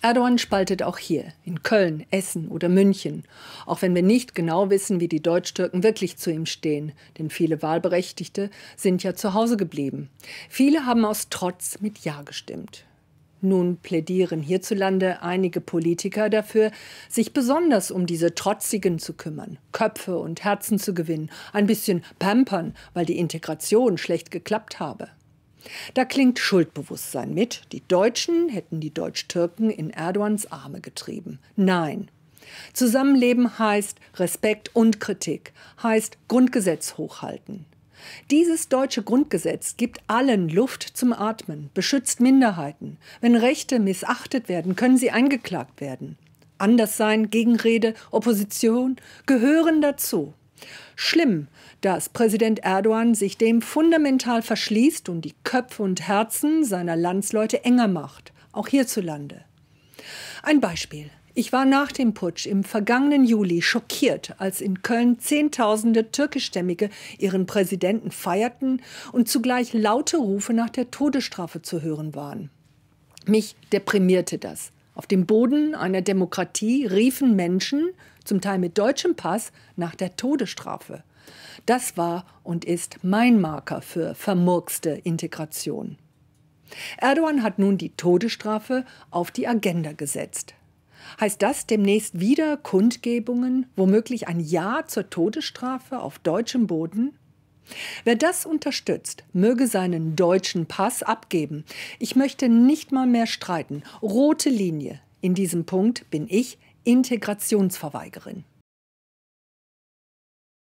Erdogan spaltet auch hier, in Köln, Essen oder München, auch wenn wir nicht genau wissen, wie die Deutsch-Türken wirklich zu ihm stehen, denn viele Wahlberechtigte sind ja zu Hause geblieben. Viele haben aus Trotz mit Ja gestimmt. Nun plädieren hierzulande einige Politiker dafür, sich besonders um diese Trotzigen zu kümmern, Köpfe und Herzen zu gewinnen, ein bisschen pampern, weil die Integration schlecht geklappt habe. Da klingt Schuldbewusstsein mit, die Deutschen hätten die Deutsch-Türken in Erdogans Arme getrieben. Nein. Zusammenleben heißt Respekt und Kritik, heißt Grundgesetz hochhalten. Dieses deutsche Grundgesetz gibt allen Luft zum Atmen, beschützt Minderheiten. Wenn Rechte missachtet werden, können sie eingeklagt werden. Anderssein, Gegenrede, Opposition gehören dazu. Schlimm, dass Präsident Erdogan sich dem fundamental verschließt und die Köpfe und Herzen seiner Landsleute enger macht, auch hierzulande. Ein Beispiel. Ich war nach dem Putsch im vergangenen Juli schockiert, als in Köln Zehntausende türkischstämmige ihren Präsidenten feierten und zugleich laute Rufe nach der Todesstrafe zu hören waren. Mich deprimierte das. Auf dem Boden einer Demokratie riefen Menschen, zum Teil mit deutschem Pass, nach der Todesstrafe. Das war und ist mein Marker für vermurkste Integration. Erdogan hat nun die Todesstrafe auf die Agenda gesetzt. Heißt das demnächst wieder Kundgebungen, womöglich ein Ja zur Todesstrafe auf deutschem Boden? Wer das unterstützt, möge seinen deutschen Pass abgeben. Ich möchte nicht mal mehr streiten. Rote Linie. In diesem Punkt bin ich Integrationsverweigerin.